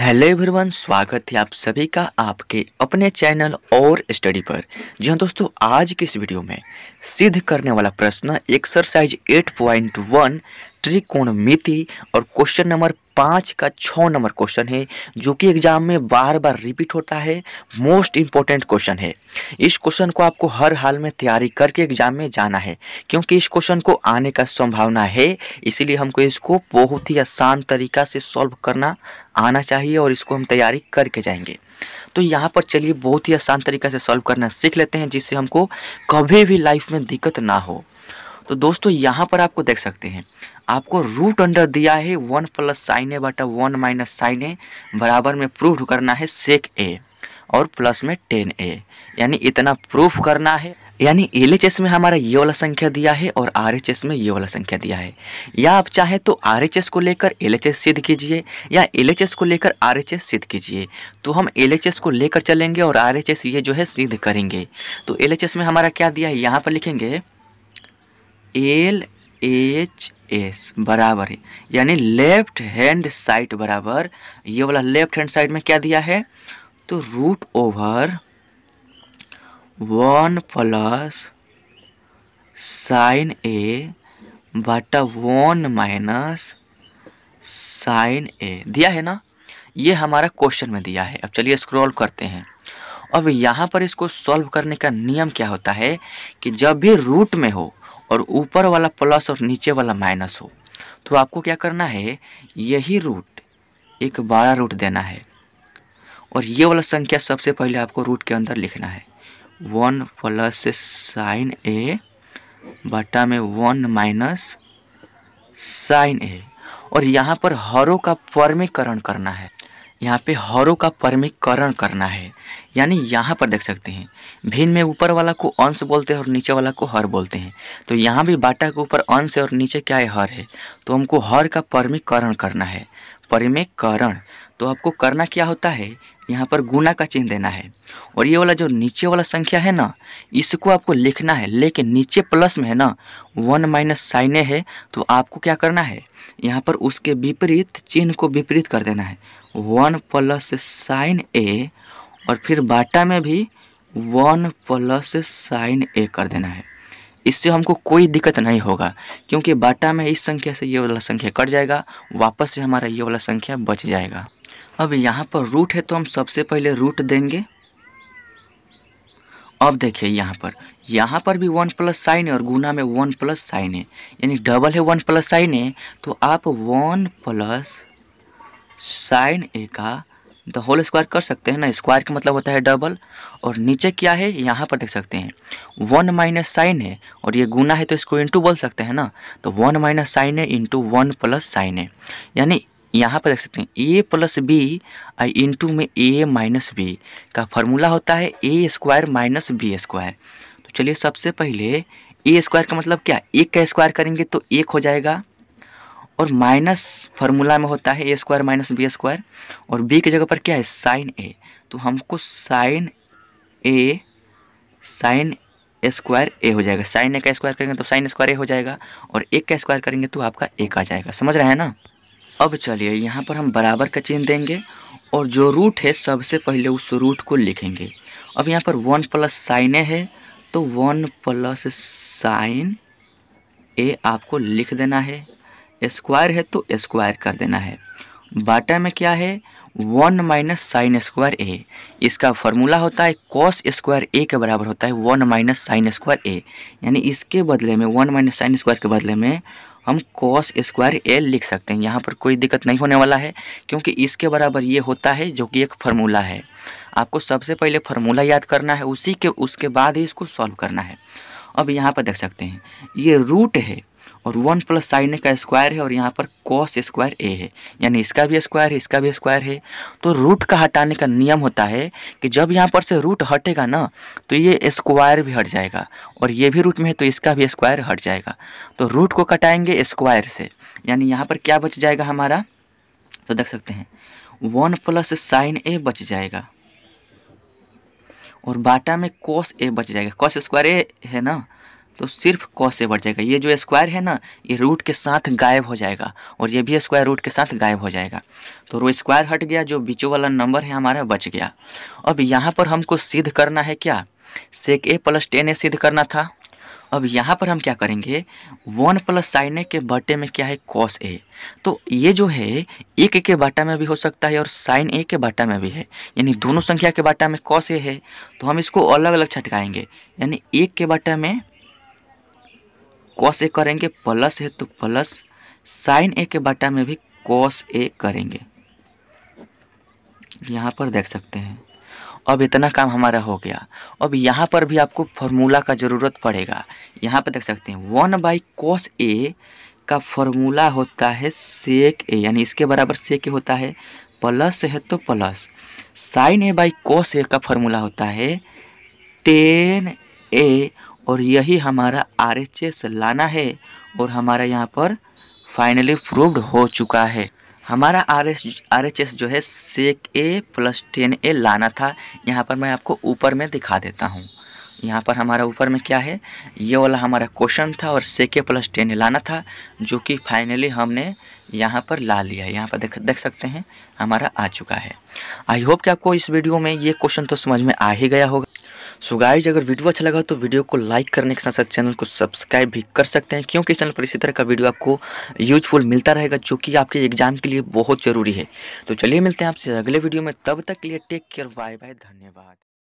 hello everyone स्वागत है आप सभी का आपके अपने चैनल और स्टडी पर जी हाँ दोस्तों आज के इस वीडियो में सिद्ध करने वाला प्रश्न एक्सरसाइज 8.1 त्रिकोणमिति और क्वेश्चन नंबर पाँच का छः नंबर क्वेश्चन है जो कि एग्जाम में बार बार रिपीट होता है मोस्ट इम्पोर्टेंट क्वेश्चन है इस क्वेश्चन को आपको हर हाल में तैयारी करके एग्जाम में जाना है क्योंकि इस क्वेश्चन को आने का संभावना है इसीलिए हमको इसको बहुत ही आसान तरीका से सॉल्व करना आना चाहिए और इसको हम तैयारी करके जाएंगे तो यहाँ पर चलिए बहुत ही आसान तरीका से सॉल्व करना सीख लेते हैं जिससे हमको कभी भी लाइफ में दिक्कत ना हो तो दोस्तों यहाँ पर आपको देख सकते हैं आपको रूट अंडर दिया है वन प्लस साइन ए बटा वन माइनस साइन ए बराबर में प्रूफ करना है सेक ए और प्लस में टेन ए यानी इतना प्रूफ करना है यानी एल एच एस में हमारा ये वाला संख्या दिया है और आर एच एस में ये वाला संख्या दिया है या आप चाहे तो आर एच एस को लेकर एल एच एस सिद्ध कीजिए या एल एच एस को लेकर आर एच एस सिद्ध कीजिए तो हम एल एच एस को लेकर चलेंगे और आर एच एस ये जो है सिद्ध करेंगे तो एल एच एस में हमारा क्या दिया है यहाँ पर लिखेंगे एल एच एस बराबर है यानी लेफ्ट हैंड साइड बराबर ये वाला लेफ्ट हैंड साइड में क्या दिया है तो root over one plus sine A बाटा वन माइनस साइन ए दिया है ना ये हमारा क्वेश्चन में दिया है अब चलिए स्क्रॉल करते हैं अब यहाँ पर इसको सॉल्व करने का नियम क्या होता है कि जब भी रूट में हो और ऊपर वाला प्लस और नीचे वाला माइनस हो तो आपको क्या करना है यही रूट एक बड़ा रूट देना है और ये वाला संख्या सबसे पहले आपको रूट के अंदर लिखना है वन प्लस साइन ए बटा में वन माइनस साइन ए और यहाँ पर हरों का फर्मीकरण करना है यहाँ पे हरों का परमीकरण करना है यानी यहाँ पर देख सकते हैं भिन्न में ऊपर वाला को अंश बोलते हैं और नीचे वाला को हर बोलते हैं तो यहाँ भी बाटा के ऊपर अंश है और नीचे क्या है हर है तो हमको हर का परमीकरण करना है परमिकरण तो आपको करना क्या होता है यहाँ पर गुना का चिन्ह देना है और ये वाला जो नीचे वाला संख्या है ना इसको आपको लिखना है लेकिन नीचे प्लस में है ना वन माइनस साइने है तो आपको क्या करना है यहाँ पर उसके विपरीत चिन्ह को विपरीत कर देना है वन प्लस साइन ए और फिर बाटा में भी वन प्लस साइन ए कर देना है इससे हमको कोई दिक्कत नहीं होगा क्योंकि बाटा में इस संख्या से ये वाला संख्या कट जाएगा वापस से हमारा ये वाला संख्या बच जाएगा अब यहाँ पर रूट है तो हम सबसे पहले रूट देंगे अब देखिए यहाँ पर यहाँ पर भी वन प्लस साइन है और गुना में वन प्लस साइन है यानी डबल है वन प्लस साइन है तो आप वन प्लस साइन ए का द होल स्क्वायर कर सकते हैं ना स्क्वायर का मतलब होता है डबल और नीचे क्या है यहाँ पर देख सकते हैं वन माइनस साइन है और ये गुना है तो इसको इंटू बोल सकते हैं ना तो वन माइनस साइन है इंटू वन प्लस साइन है यानी यहाँ पर देख सकते हैं ए प्लस बी आई इंटू में ए माइनस बी का फार्मूला होता है A square minus B square तो चलिए सबसे पहले ए स्क्वायर का मतलब क्या एक का स्क्वायर करेंगे तो एक हो जाएगा और माइनस फार्मूला में होता है A square minus B square और बी की जगह पर क्या है साइन ए तो हमको sine A sine square A हो जाएगा साइन ए का स्क्वायर करेंगे तो साइन स्क्वायर ए हो जाएगा और एक का स्क्वायर करेंगे तो आपका एक आ जाएगा समझ रहे हैं ना अब चलिए यहाँ पर हम बराबर का चिन्ह देंगे और जो रूट है सबसे पहले उस रूट को लिखेंगे अब यहाँ पर वन प्लस साइन ए है तो वन प्लस साइन ए आपको लिख देना है स्क्वायर है तो स्क्वायर कर देना है बाटा में क्या है one minus sine square A इसका फॉर्मूला होता है कॉस स्क्वायर ए के बराबर होता है one minus sine square A यानी इसके बदले में वन माइनस साइन स्क्वायर के बदले में हम कॉस स्क्वायर एल लिख सकते हैं यहाँ पर कोई दिक्कत नहीं होने वाला है क्योंकि इसके बराबर ये होता है जो कि एक फार्मूला है आपको सबसे पहले फार्मूला याद करना है उसी के उसके बाद ही इसको सॉल्व करना है अब यहाँ पर देख सकते हैं ये रूट है और वन प्लस साइन ए का स्क्वायर है और यहाँ पर कॉस स्क्वायर ए है यानी इसका भी स्क्वायर है इसका भी स्क्वायर है तो रूट का हटाने का नियम होता है कि जब यहाँ पर से रूट हटेगा ना तो ये स्क्वायर भी हट जाएगा और ये भी रूट में है तो इसका भी स्क्वायर हट जाएगा तो रूट को कटाएंगे स्क्वायर से यानी यहाँ पर क्या बच जाएगा हमारा तो देख सकते हैं वन प्लस साइन ए बच जाएगा और बाटा में कॉस ए बच जाएगा कॉस स्क्वायर ए है ना तो सिर्फ कॉस से बढ़ जाएगा ये जो स्क्वायर है ना ये रूट के साथ गायब हो जाएगा और ये भी स्क्वायर रूट के साथ गायब हो जाएगा तो रो स्क्वायर हट गया जो बीचों वाला नंबर है हमारा बच गया अब यहाँ पर हमको सिद्ध करना है क्या सेक ए प्लस टेन ए सिद्ध करना था अब यहाँ पर हम क्या करेंगे वन प्लस साइन ए के बटे में क्या है कॉस ए तो ये जो है एक के बाटा में भी हो सकता है और साइन ए के बाटा में भी है यानी दोनों संख्या के बाटा में कॉस ए है तो हम इसको अलग अलग छटकाएंगे यानी एक के बाटा में कॉस ए करेंगे प्लस है तो प्लस साइन ए के बटा में भी कॉस ए करेंगे यहाँ पर देख सकते हैं अब इतना काम हमारा हो गया अब यहाँ पर भी आपको फॉर्मूला का ज़रूरत पड़ेगा यहाँ पर देख सकते हैं वन बाई कॉस ए का फॉर्मूला होता है सेक ए यानी इसके बराबर सेक ए होता है प्लस है तो plus sine A by cos A का फॉर्मूला होता है टेन ए और यही हमारा आर एच एस लाना है और हमारा यहाँ पर फाइनली प्रूव्ड हो चुका है हमारा R S R H S जो है सेक ए प्लस टेन ए लाना था यहाँ पर मैं आपको ऊपर में दिखा देता हूँ यहाँ पर हमारा ऊपर में क्या है ये वाला हमारा क्वेश्चन था और सेक ए प्लस टेन ए लाना था जो कि फाइनली हमने यहाँ पर ला लिया है यहाँ पर देख देख सकते हैं हमारा आ चुका है आई होप कि आपको इस वीडियो में ये क्वेश्चन तो समझ में आ ही गया होगा सो गाइज अगर वीडियो अच्छा लगा तो वीडियो को लाइक करने के साथ साथ चैनल को सब्सक्राइब भी कर सकते हैं क्योंकि चैनल पर इसी तरह का वीडियो आपको यूजफुल मिलता रहेगा जो कि आपके एग्जाम के लिए बहुत ज़रूरी है तो चलिए मिलते हैं आपसे अगले वीडियो में तब तक के लिए टेक केयर बाय बाय धन्यवाद